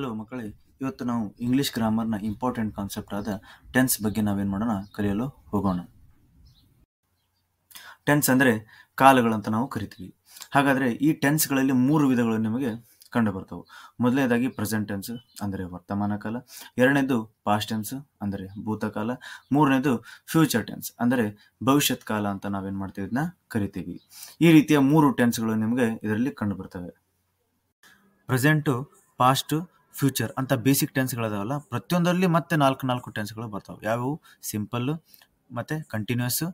hello ಮಕ್ಕಳೇ ಇವತ್ತು ನಾವು ಇಂಗ್ಲೀಷ್ ಗ್ರಾಮರ್ನ ಇಂಪಾರ್ಟೆಂಟ್ ಕಾನ್ಸೆಪ್ಟ್ ಆದ ಟೆನ್ಸ್ ಬಗ್ಗೆ ನಾವೇನು ಮಾಡೋಣ ಕಲಿಯಲು ಹೋಗೋಣ ಟೆನ್ಸ್ ಅಂದರೆ ಕಾಲಗಳಂತ ನಾವು ಕರಿತೀವಿ ಹಾಗಾದರೆ ಈ ಟೆನ್ಸ್ಗಳಲ್ಲಿ ಮೂರು ವಿಧಗಳು ನಿಮಗೆ ಕಂಡು ಬರ್ತವೆ ಮೊದಲನೇದಾಗಿ ಪ್ರೆಸೆಂಟ್ ಟೆನ್ಸ್ ಅಂದರೆ ವರ್ತಮಾನ ಕಾಲ ಎರಡನೇದು ಪಾಸ್ಟ್ ಟೆನ್ಸ್ ಅಂದರೆ ಭೂತಕಾಲ ಮೂರನೇದು ಫ್ಯೂಚರ್ ಟೆನ್ಸ್ ಅಂದರೆ ಭವಿಷ್ಯತ್ ಕಾಲ ಅಂತ ನಾವೇನು ಮಾಡ್ತೀವಿ ಇದನ್ನ ಕರಿತೀವಿ ಈ ರೀತಿಯ ಮೂರು ಟೆನ್ಸ್ಗಳು ನಿಮಗೆ ಇದರಲ್ಲಿ ಕಂಡು ಬರ್ತವೆ ಪ್ರೆಸೆಂಟು ಪಾಸ್ಟು ಫ್ಯೂಚರ್ ಅಂತ ಬೇಸಿಕ್ ಟೆನ್ಸ್ಗಳಿದಾವಲ್ಲ ಪ್ರತಿಯೊಂದರಲ್ಲಿ ಮತ್ತೆ ನಾಲ್ಕು ನಾಲ್ಕು ಟೆನ್ಸ್ಗಳು ಬರ್ತಾವೆ ಯಾವುವು ಸಿಂಪಲ್ಲು ಮತ್ತು ಕಂಟಿನ್ಯೂಯಸ್ಸು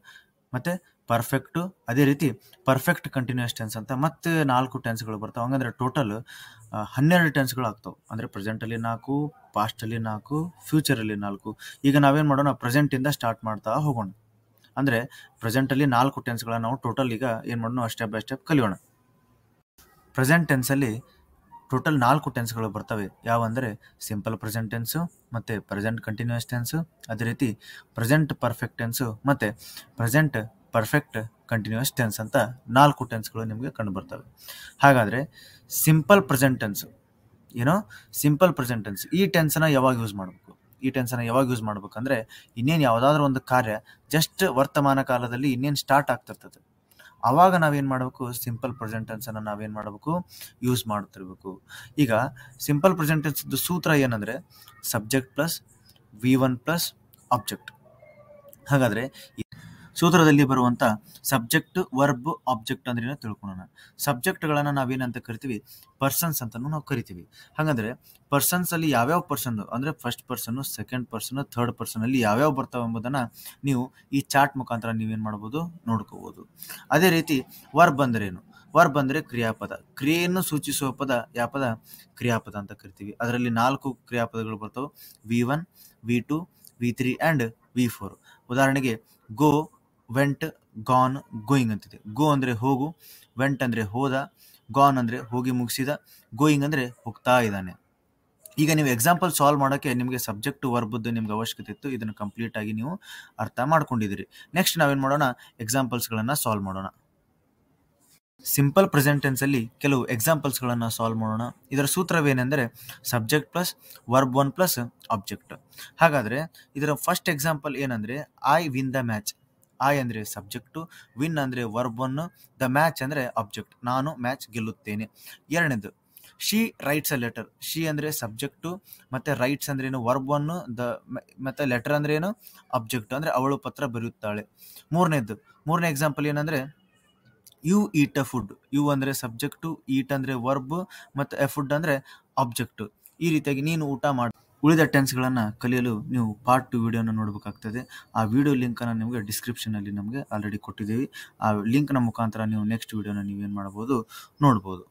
ಮತ್ತು ಪರ್ಫೆಕ್ಟು ಅದೇ ರೀತಿ ಪರ್ಫೆಕ್ಟ್ ಕಂಟಿನ್ಯೂಸ್ ಟೆನ್ಸ್ ಅಂತ ಮತ್ತೆ ನಾಲ್ಕು ಟೆನ್ಸ್ಗಳು ಬರ್ತಾವೆ ಹಂಗಂದ್ರೆ ಟೋಟಲ್ ಹನ್ನೆರಡು ಟೆನ್ಸ್ಗಳು ಆಗ್ತಾವೆ ಅಂದರೆ ಪ್ರೆಸೆಂಟಲ್ಲಿ ನಾಲ್ಕು ಪಾಸ್ಟಲ್ಲಿ ನಾಲ್ಕು ಫ್ಯೂಚರಲ್ಲಿ ನಾಲ್ಕು ಈಗ ನಾವೇನು ಮಾಡೋಣ ಪ್ರೆಸೆಂಟಿಂದ ಸ್ಟಾರ್ಟ್ ಮಾಡ್ತಾ ಹೋಗೋಣ ಅಂದರೆ ಪ್ರೆಸೆಂಟಲ್ಲಿ ನಾಲ್ಕು ಟೆನ್ಸ್ಗಳನ್ನ ನಾವು ಟೋಟಲ್ ಈಗ ಏನು ಮಾಡೋಣ ಸ್ಟೆಪ್ ಬೈ ಸ್ಟೆಪ್ ಕಲಿಯೋಣ ಪ್ರೆಸೆಂಟ್ ಟೆನ್ಸಲ್ಲಿ ಟೋಟಲ್ ನಾಲ್ಕು ಟೆನ್ಸ್ಗಳು ಬರ್ತವೆ ಯಾವಂದರೆ ಸಿಂಪಲ್ ಪ್ರೆಸೆಂಟ್ ಟೆನ್ಸು ಮತ್ತು ಪ್ರೆಸೆಂಟ್ ಕಂಟಿನ್ಯೂಸ್ ಟೆನ್ಸು ಅದೇ ರೀತಿ ಪ್ರೆಸೆಂಟ್ ಪರ್ಫೆಕ್ಟ್ ಟೆನ್ಸು ಮತ್ತು ಪ್ರೆಸೆಂಟ್ ಪರ್ಫೆಕ್ಟ್ ಕಂಟಿನ್ಯೂಸ್ ಟೆನ್ಸ್ ಅಂತ ನಾಲ್ಕು ಟೆನ್ಸ್ಗಳು ನಿಮಗೆ ಕಂಡು ಬರ್ತವೆ ಹಾಗಾದರೆ ಸಿಂಪಲ್ ಪ್ರೆಸೆಂಟ್ ಟೆನ್ಸು ಏನೋ ಸಿಂಪಲ್ ಪ್ರೆಸೆಂಟ್ ಟೆನ್ಸ್ ಈ ಟೆನ್ಸನ್ನ ಯಾವಾಗ ಯೂಸ್ ಮಾಡಬೇಕು ಈ ಟೆನ್ಸನ್ನು ಯಾವಾಗ ಯೂಸ್ ಮಾಡಬೇಕಂದ್ರೆ ಇನ್ನೇನು ಯಾವುದಾದ್ರೂ ಒಂದು ಕಾರ್ಯ ಜಸ್ಟ್ ವರ್ತಮಾನ ಕಾಲದಲ್ಲಿ ಇನ್ನೇನು ಸ್ಟಾರ್ಟ್ ಆಗ್ತಿರ್ತದೆ ಆವಾಗ ನಾವೇನು ಮಾಡಬೇಕು ಸಿಂಪಲ್ ಪ್ರೆಸೆಂಟ್ ನಾವೇನು ಮಾಡಬೇಕು ಯೂಸ್ ಮಾಡ್ತಿರ್ಬೇಕು ಈಗ ಸಿಂಪಲ್ ಪ್ರೆಸೆಂಟ್ ಸೂತ್ರ ಏನಂದರೆ subject plus V one plus object ಹಾಗಾದರೆ ಸೂತ್ರದಲ್ಲಿ ಬರುವಂಥ ಸಬ್ಜೆಕ್ಟ್ ವರ್ಬ್ ಆಬ್ಜೆಕ್ಟ್ ಅಂದ್ರೆ ತಿಳ್ಕೊಳ್ಳೋಣ ಸಬ್ಜೆಕ್ಟ್ಗಳನ್ನು ನಾವೇನಂತ ಕರಿತೀವಿ ಪರ್ಸನ್ಸ್ ಅಂತಲೂ ನಾವು ಕರಿತೀವಿ ಹಾಗಂದ್ರೆ ಪರ್ಸನ್ಸಲ್ಲಿ ಯಾವ್ಯಾವ ಪರ್ಸನ್ ಅಂದರೆ first person second person third ಪರ್ಸನಲ್ಲಿ ಯಾವ್ಯಾವ ಬರ್ತಾವೆ ಎಂಬುದನ್ನು ನೀವು ಈ ಚಾರ್ಟ್ ಮುಖಾಂತರ ನೀವೇನು ಮಾಡ್ಬೋದು ನೋಡ್ಕೋಬೋದು ಅದೇ ರೀತಿ ವರ್ಬ್ ಅಂದ್ರೇನು ವರ್ಬ್ ಅಂದರೆ ಕ್ರಿಯಾಪದ ಕ್ರಿಯೆಯನ್ನು ಸೂಚಿಸುವ ಪದ ಯಾವ ಪದ ಕ್ರಿಯಾಪದ ಅಂತ ಕರಿತೀವಿ ಅದರಲ್ಲಿ ನಾಲ್ಕು ಕ್ರಿಯಾಪದಗಳು ಬರ್ತವೆ V one V two V three and V four ಉದಾಹರಣೆಗೆ ಗೋ ವೆಂಟ್ ಗಾನ್ ಗೋಯಿಂಗ್ ಅಂತಿದೆ ಗೋ ಅಂದರೆ ಹೋಗು ವೆಂಟ್ ಅಂದರೆ ಹೋದ ಗಾನ್ ಅಂದರೆ ಹೋಗಿ ಮುಗಿಸಿದ ಗೋಯಿಂಗ್ ಅಂದರೆ ಹೋಗ್ತಾ ಇದ್ದಾನೆ ಈಗ ನೀವು ಎಕ್ಸಾಂಪಲ್ ಸಾಲ್ವ್ ಮಾಡೋಕ್ಕೆ ನಿಮಗೆ ಸಬ್ಜೆಕ್ಟ್ ವರ್ಬದ್ದು ನಿಮ್ಗೆ ಅವಶ್ಯಕತೆ ಇತ್ತು ಇದನ್ನು ಕಂಪ್ಲೀಟಾಗಿ ನೀವು ಅರ್ಥ ಮಾಡ್ಕೊಂಡಿದ್ದೀರಿ ನೆಕ್ಸ್ಟ್ ನಾವೇನು ಮಾಡೋಣ ಎಕ್ಸಾಂಪಲ್ಸ್ಗಳನ್ನು ಸಾಲ್ವ್ ಮಾಡೋಣ ಸಿಂಪಲ್ ಪ್ರೆಸೆಂಟೆನ್ಸಲ್ಲಿ ಕೆಲವು ಎಕ್ಸಾಂಪಲ್ಸ್ಗಳನ್ನು ಸಾಲ್ವ್ ಮಾಡೋಣ ಇದರ ಸೂತ್ರವೇನೆಂದರೆ subject plus verb one plus object ಹಾಗಾದರೆ ಇದರ ಫಸ್ಟ್ ಎಕ್ಸಾಂಪಲ್ ಏನಂದರೆ I win the match I ಅಂದರೆ ಸಬ್ಜೆಕ್ಟು ವಿನ್ ಅಂದರೆ ವರ್ಬನ್ನು ದ ಮ್ಯಾಚ್ ಅಂದರೆ ಆಬ್ಜೆಕ್ಟ್ ನಾನು ಮ್ಯಾಚ್ ಗೆಲ್ಲುತ್ತೇನೆ ಎರಡನೇದು she writes a letter she ಅಂದರೆ ಸಬ್ಜೆಕ್ಟು ಮತ್ತು ರೈಟ್ಸ್ ಅಂದ್ರೆ ಏನು ವರ್ಬ್ ಒನ್ ದ ಮತ್ತು ಲೆಟರ್ ಅಂದ್ರೆ ಏನು ಅಬ್ಜೆಕ್ಟ್ ಅಂದರೆ ಅವಳು ಪತ್ರ ಬರೆಯುತ್ತಾಳೆ ಮೂರನೇದು ಮೂರನೇ ಎಕ್ಸಾಂಪಲ್ ಏನಂದರೆ you eat a food you ಅಂದರೆ ಸಬ್ಜೆಕ್ಟು ಈಟ್ ಅಂದರೆ ವರ್ಬ್ ಮತ್ತು ಎ ಫುಡ್ ಅಂದರೆ ಆಬ್ಜೆಕ್ಟು ಈ ರೀತಿಯಾಗಿ ನೀನು ಊಟ ಮಾಡಿ ಉಳಿದ ಟೆನ್ಸ್ಗಳನ್ನು ಕಲಿಯಲು ನೀವು ಪಾರ್ಟ್ ಟು ವೀಡಿಯೋನ ನೋಡಬೇಕಾಗ್ತದೆ ಆ ವಿಡಿಯೋ ಲಿಂಕನ್ನು ನಿಮಗೆ ಡಿಸ್ಕ್ರಿಪ್ಷನಲ್ಲಿ ನಮಗೆ ಆಲ್ರೆಡಿ ಕೊಟ್ಟಿದ್ದೀವಿ ಆ ಲಿಂಕ್ನ ಮುಖಾಂತರ ನೀವು ನೆಕ್ಸ್ಟ್ ವೀಡಿಯೋನ ನೀವೇನು ಮಾಡ್ಬೋದು ನೋಡ್ಬೋದು